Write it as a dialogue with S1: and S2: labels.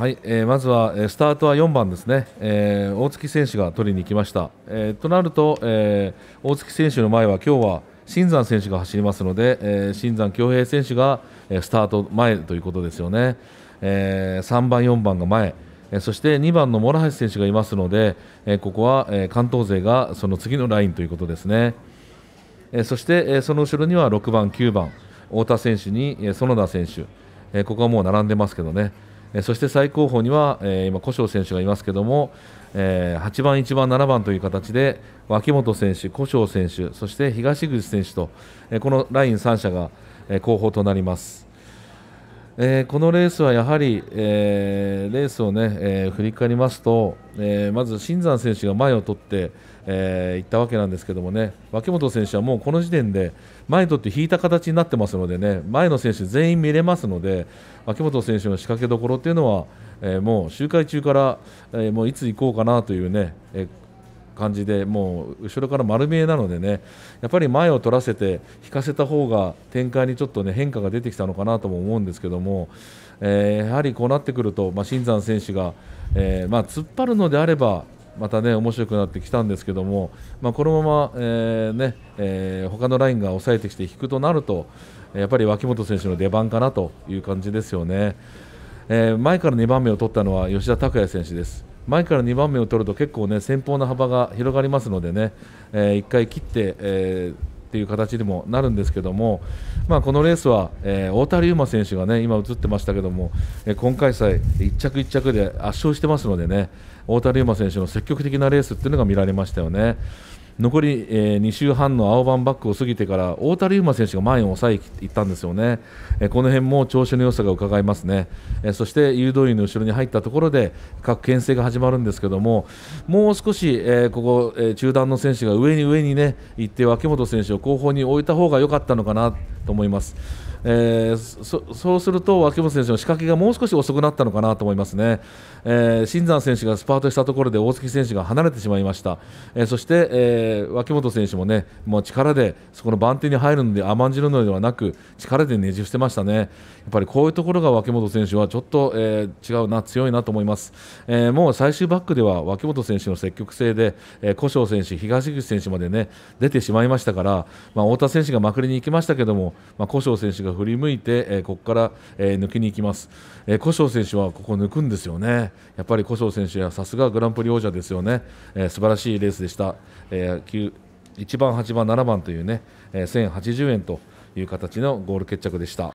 S1: はい、えー、まずは、えスタートは4番ですね、えー、大槻選手が取りに行きました、えー、となると、えー、大槻選手の前は今日は新山選手が走りますので、えー、新山恭平選手が、えスタート前ということですよね、えー、3番、4番が前、えそして2番の諸橋選手がいますので、えここは、え関東勢がその次のラインということですね、えそして、えその後ろには6番、9番太田選手に、え園田選手、えここはもう並んでますけどねそして最高峰には、え今、古性選手がいますけども、えー、8番、1番、7番という形で脇本選手、古性選手そして東口選手と、えこのライン3者が、え後方となります。えー、このレースはやはり、えー、レースをね、えー、振り返りますと、えまず新山選手が前を取って、えー、ったわけなんですけどもね脇本選手はもうこの時点で前に取って引いた形になってますのでね前の選手全員見れますので脇本選手の仕掛けどころというのは、えもう周回中から、えもういつ行こうかなというね、えー感じでもう後ろから丸見えなのでねやっぱり前を取らせて引かせた方が展開にちょっとね変化が出てきたのかなとも思うんですけども、えー、やはりこうなってくると、まあ、新山選手が、えー、まあ、突っ張るのであればまたね面白くなってきたんですけども、まあ、このまま、えーねえー、他のラインが抑えてきて引くとなるとやっぱり脇本選手の出番かなという感じですよね、えー、前から2番目を取ったのは吉田拓也選手です前から2番目を取ると結構ね先方の幅が広がりますのでね、えー、1回切って、えーっていう形にもなるんですけども、まあ、このレースは、えー、太田龍馬選手がね今映ってましたけども、えー、今さえ1着1着で圧勝してますのでね太田龍馬選手の積極的なレースっていうのが見られましたよね。残り、えー、2周半の青ンバックを過ぎてから太田龍馬選手が前を抑えいったんですよね、えー、この辺も調子の良さがうかがえますね、えー、そして誘導員の後ろに入ったところで各牽制が始まるんですけどももう少し、えー、ここ、えー、中段の選手が上に上にね行って脇本選手を後方に置いた方が良かったのかなと思います。えー、そうすると脇本選手の仕掛けがもう少し遅くなったのかなと思いますね、えー、新山選手がスパートしたところで大槻選手が離れてしまいました、えー、そして、えー、脇本選手もねもう力でそこの番手に入るので甘んじるのではなく力でねじ伏せましたねやっぱりこういうところが脇本選手はちょっと、えー、違うな強いなと思います、えー、もう最終バックでは脇本選手の積極性で、えー、古性選手東口選手までね出てしまいましたから、まあ、太田選手がまくりに行きましたけども、まあ、古性選手がが振り向いて、えー、ここから、えー、抜きに行きます、えー、古性選手はここ抜くんですよねやっぱり古性選手はさすがグランプリ王者ですよね、えー、素晴らしいレースでした、えー、1番8番7番というね、えー、1080円という形のゴール決着でした